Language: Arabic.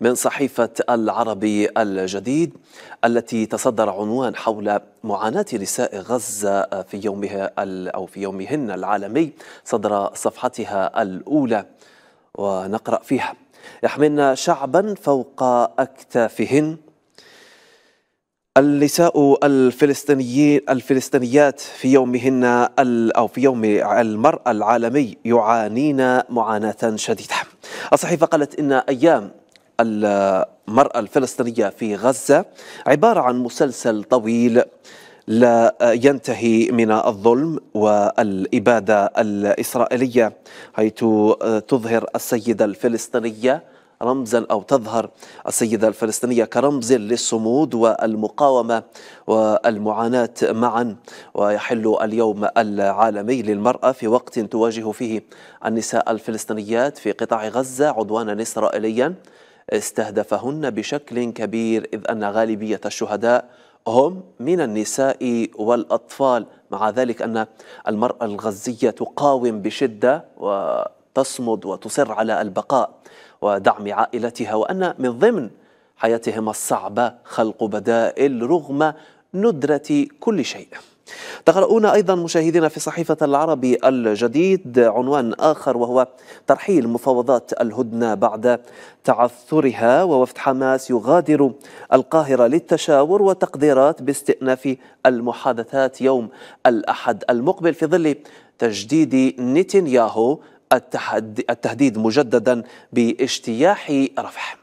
من صحيفة العربي الجديد التي تصدر عنوان حول معاناة نساء غزة في يومها أو في يومهن العالمي صدر صفحتها الأولى ونقرأ فيها يحملن شعبا فوق أكتافهن النساء الفلسطينيين الفلسطينيات في يومهن او في يوم المرأة العالمي يعانين معاناة شديدة. الصحيفة قالت ان ايام المرأة الفلسطينية في غزة عبارة عن مسلسل طويل لا ينتهي من الظلم والإبادة الإسرائيلية حيث تظهر السيدة الفلسطينية رمزا أو تظهر السيدة الفلسطينية كرمز للصمود والمقاومة والمعاناة معا ويحل اليوم العالمي للمرأة في وقت تواجه فيه النساء الفلسطينيات في قطاع غزة عدوانا إسرائيليا استهدفهن بشكل كبير إذ أن غالبية الشهداء هم من النساء والأطفال مع ذلك أن المرأة الغزية تقاوم بشدة وتصمد وتصر على البقاء ودعم عائلتها وأن من ضمن حياتهم الصعبة خلق بدائل رغم ندرة كل شيء تقرؤون أيضا مشاهدينا في صحيفة العربي الجديد عنوان آخر وهو ترحيل مفاوضات الهدنة بعد تعثرها ووفد حماس يغادر القاهرة للتشاور وتقديرات باستئناف المحادثات يوم الأحد المقبل في ظل تجديد نتنياهو التهديد مجددا باجتياح رفح